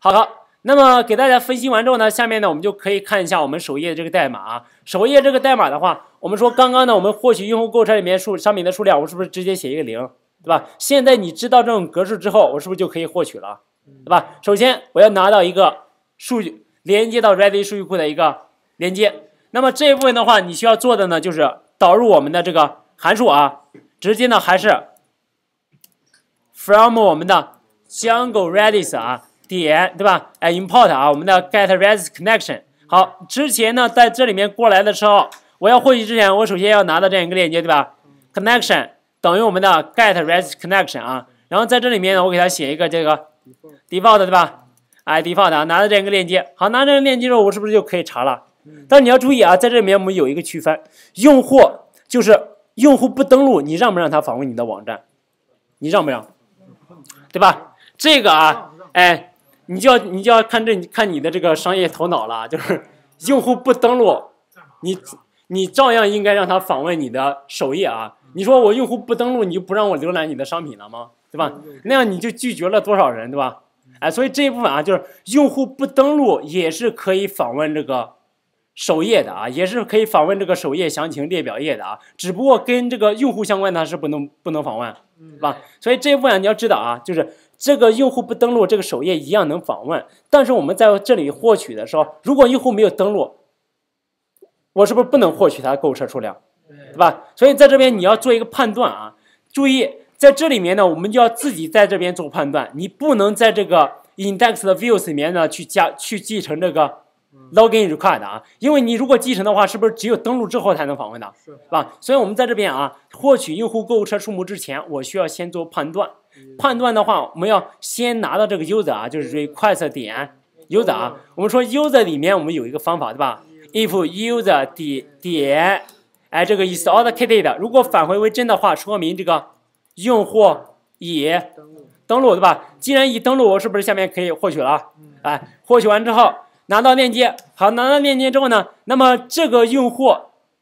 好的，那么给大家分析完之后呢，下面呢我们就可以看一下我们首页这个代码啊。首页这个代码的话，我们说刚刚呢我们获取用户购物车里面数商品的数量，我是不是直接写一个零，对吧？现在你知道这种格式之后，我是不是就可以获取了，对吧？首先我要拿到一个数据连接到 Redis 数据库的一个连接。那么这一部分的话，你需要做的呢就是导入我们的这个函数啊，直接呢还是 from 我们的 Django Redis 啊。点对吧？哎，import 啊，我们的 getResConnection 好。之前呢，在这里面过来的时候，我要获取之前，我首先要拿到这样一个链接，对吧？connection 等于我们的 getResConnection 啊。然后在这里面呢，我给它写一个这个 default 对吧？哎，default 啊，拿到这样一个链接。好，拿这个链接之后，我是不是就可以查了？但是你要注意啊，在这里面我们有一个区分，用户就是用户不登录，你让不让他访问你的网站？你让不让？对吧？这个啊，哎。你就要你就要看这看你的这个商业头脑了，就是用户不登录，你你照样应该让他访问你的首页啊。你说我用户不登录，你就不让我浏览你的商品了吗？对吧？那样你就拒绝了多少人，对吧？哎，所以这一部分啊，就是用户不登录也是可以访问这个。首页的啊，也是可以访问这个首页详情列表页的啊，只不过跟这个用户相关的是不能不能访问，是吧？所以这一部分你要知道啊，就是这个用户不登录，这个首页一样能访问，但是我们在这里获取的时候，如果用户没有登录，我是不是不能获取他的购物车数量？对吧？所以在这边你要做一个判断啊，注意在这里面呢，我们就要自己在这边做判断，你不能在这个 index 的 views 里面呢去加去继承这个。Login r e q u i r e d 啊，因为你如果继承的话，是不是只有登录之后才能访问的，是吧？所以，我们在这边啊，获取用户购物车数目之前，我需要先做判断。判断的话，我们要先拿到这个 user 啊，就是 request 点 user 啊。我们说 user 里面，我们有一个方法，对吧？If user 点点哎，这个 is authenticated，如果返回为真的话，说明这个用户已登录，登录对吧？既然已登录，我是不是下面可以获取了？哎，获取完之后。拿到链接，好，拿到链接之后呢，那么这个用户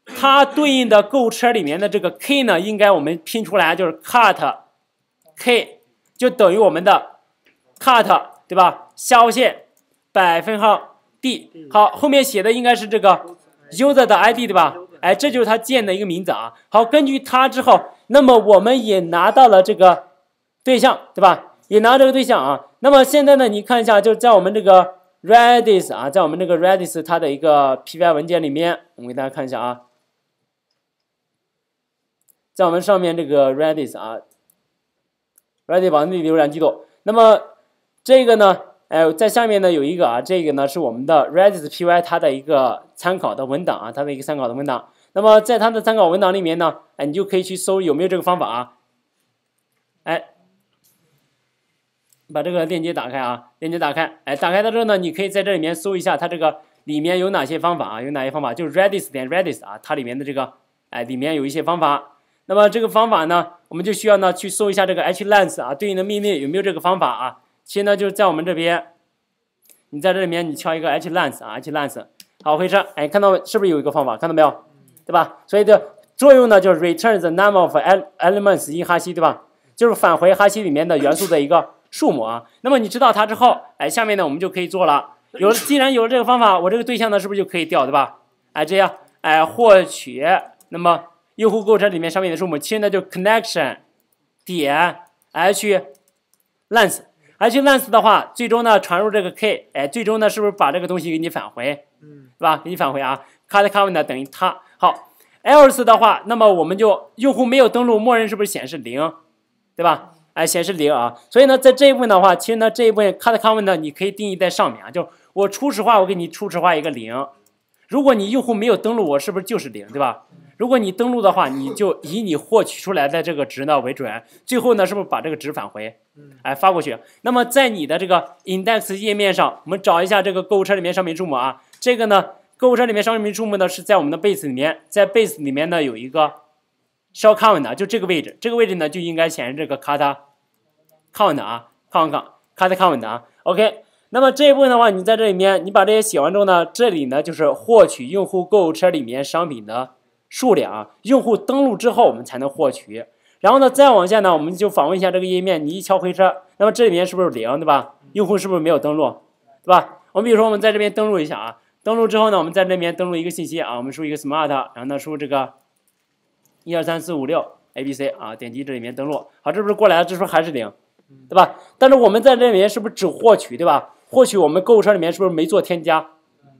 他对应的购物车里面的这个 K 呢，应该我们拼出来就是 cart，K 就等于我们的 cart，对吧？下划线百分号 D，好，后面写的应该是这个 user 的 ID，对吧？哎，这就是他建的一个名字啊。好，根据他之后，那么我们也拿到了这个对象，对吧？也拿这个对象啊。那么现在呢，你看一下，就是在我们这个。Redis 啊，在我们这个 Redis 它的一个 Py 文件里面，我们给大家看一下啊，在我们上面这个 Redis 啊，Redis 网内浏览记录。那么这个呢，哎，在下面呢有一个啊，这个呢是我们的 Redis Py 它的一个参考的文档啊，它的一个参考的文档。那么在它的参考文档里面呢，哎，你就可以去搜有没有这个方法啊，哎。把这个链接打开啊，链接打开，哎，打开到这呢，你可以在这里面搜一下，它这个里面有哪些方法啊？有哪些方法？就是 redis 点 redis 啊，它里面的这个，哎，里面有一些方法。那么这个方法呢，我们就需要呢去搜一下这个 h l e n s 啊，对应的命令有没有这个方法啊？其实呢，就是在我们这边，你在这里面你敲一个 h l e n s 啊，h l e n s 好，回车，哎，看到是不是有一个方法？看到没有？对吧？所以的作用呢，就是 return the number of elements in hash，对吧？就是返回哈希里面的元素的一个。数目啊，那么你知道它之后，哎，下面呢我们就可以做了。有了，既然有了这个方法，我这个对象呢是不是就可以调，对吧？哎，这样，哎，获取，那么用户构成里面上面的数目，其实呢就 connection 点 h lens，h lens 的话，最终呢传入这个 k，哎，最终呢是不是把这个东西给你返回，嗯，是吧？给你返回啊 c u r c o u n t 等于它。好，else 的话，那么我们就用户没有登录，默认是不是显示零，对吧？哎，显示零啊，所以呢，在这一部分的话，其实呢，这一部分 c u t c o u n t 呢，你可以定义在上面啊，就我初始化，我给你初始化一个零。如果你用户没有登录，我是不是就是零，对吧？如果你登录的话，你就以你获取出来的这个值呢为准。最后呢，是不是把这个值返回？哎，发过去。那么在你的这个 index 页面上，我们找一下这个购物车里面商品数目啊。这个呢，购物车里面商品数目呢是在我们的 base 里面，在 base 里面呢有一个 show_count 的，就这个位置，这个位置呢就应该显示这个 c u t 看稳的啊，看稳看，看的看稳的啊。OK，那么这一部分的话，你在这里面，你把这些写完之后呢，这里呢就是获取用户购物车里面商品的数量啊。用户登录之后，我们才能获取。然后呢，再往下呢，我们就访问一下这个页面，你一敲回车，那么这里面是不是零，对吧？用户是不是没有登录，对吧？我们比如说我们在这边登录一下啊，登录之后呢，我们在这边登录一个信息啊，我们输一个 smart，然后呢输这个一二三四五六 abc 啊，点击这里面登录，好，这不是过来了，这时候还是零。对吧？但是我们在这里面是不是只获取，对吧？获取我们购物车里面是不是没做添加，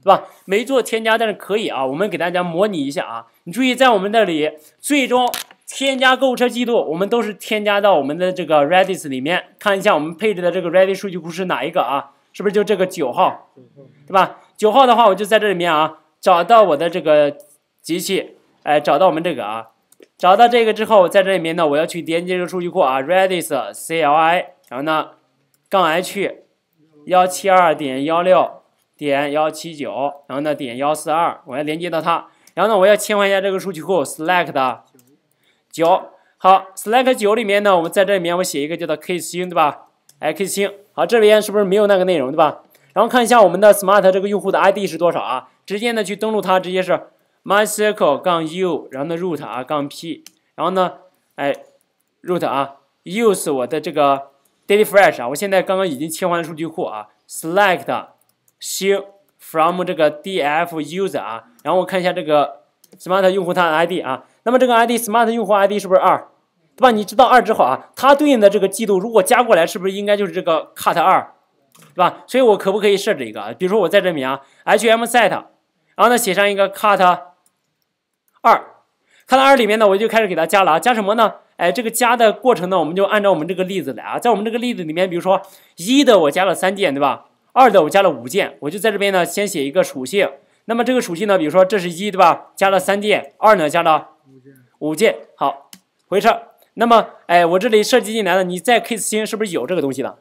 对吧？没做添加，但是可以啊。我们给大家模拟一下啊。你注意，在我们这里最终添加购物车记录，我们都是添加到我们的这个 Redis 里面。看一下我们配置的这个 Redis 数据库是哪一个啊？是不是就这个九号？对吧？九号的话，我就在这里面啊，找到我的这个机器，哎，找到我们这个啊。找到这个之后，在这里面呢，我要去连接这个数据库啊，Redis CLI，然后呢，杠 H，幺七二点幺六点幺七九，然后呢点幺四二，我要连接到它，然后呢我要切换一下这个数据库，Select 九，好，Select 九里面呢，我们在这里面我写一个叫做 Case 星，对吧，Case 星，好，这边是不是没有那个内容，对吧？然后看一下我们的 Smart 这个用户的 ID 是多少啊？直接呢去登录它，直接是。my circle 杠 u，然后呢 root 啊杠 p，然后呢，哎 root 啊 use 我的这个 daily fresh 啊，我现在刚刚已经切换数据库啊，select from 这个 df user 啊，然后我看一下这个 smart 用户他的 id 啊，那么这个 id smart 用户 id 是不是二？对吧？你知道二之后啊，它对应的这个季度如果加过来，是不是应该就是这个 cut 二？对吧？所以我可不可以设置一个啊？比如说我在这里啊，hm set，然后呢写上一个 cut。二，看到二里面呢，我就开始给它加了啊，加什么呢？哎，这个加的过程呢，我们就按照我们这个例子来啊。在我们这个例子里面，比如说一的我加了三件，对吧？二的我加了五件，我就在这边呢先写一个属性。那么这个属性呢，比如说这是一对吧？加了三件，二呢加了五件。好，回车。那么哎，我这里设计进来了，你在 K S 星是不是有这个东西的，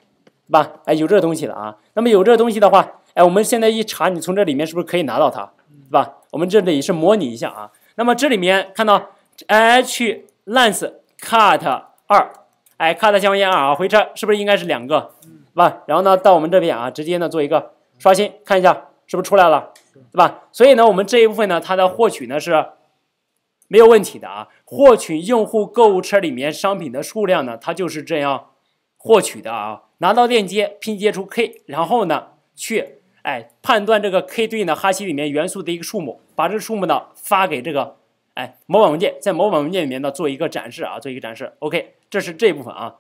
对吧？哎，有这个东西的啊。那么有这个东西的话，哎，我们现在一查，你从这里面是不是可以拿到它，对吧？我们这里是模拟一下啊。那么这里面看到 h l e n t s cut 二，哎，cut 相应二啊，回车是不是应该是两个，对吧？然后呢，到我们这边啊，直接呢做一个刷新，看一下是不是出来了，对吧？所以呢，我们这一部分呢，它的获取呢是没有问题的啊。获取用户购物车里面商品的数量呢，它就是这样获取的啊。拿到链接，拼接出 k，然后呢去。哎，判断这个 K 对应的哈希里面元素的一个数目，把这个数目呢发给这个哎，模板文件，在模板文件里面呢做一个展示啊，做一个展示。OK，这是这一部分啊。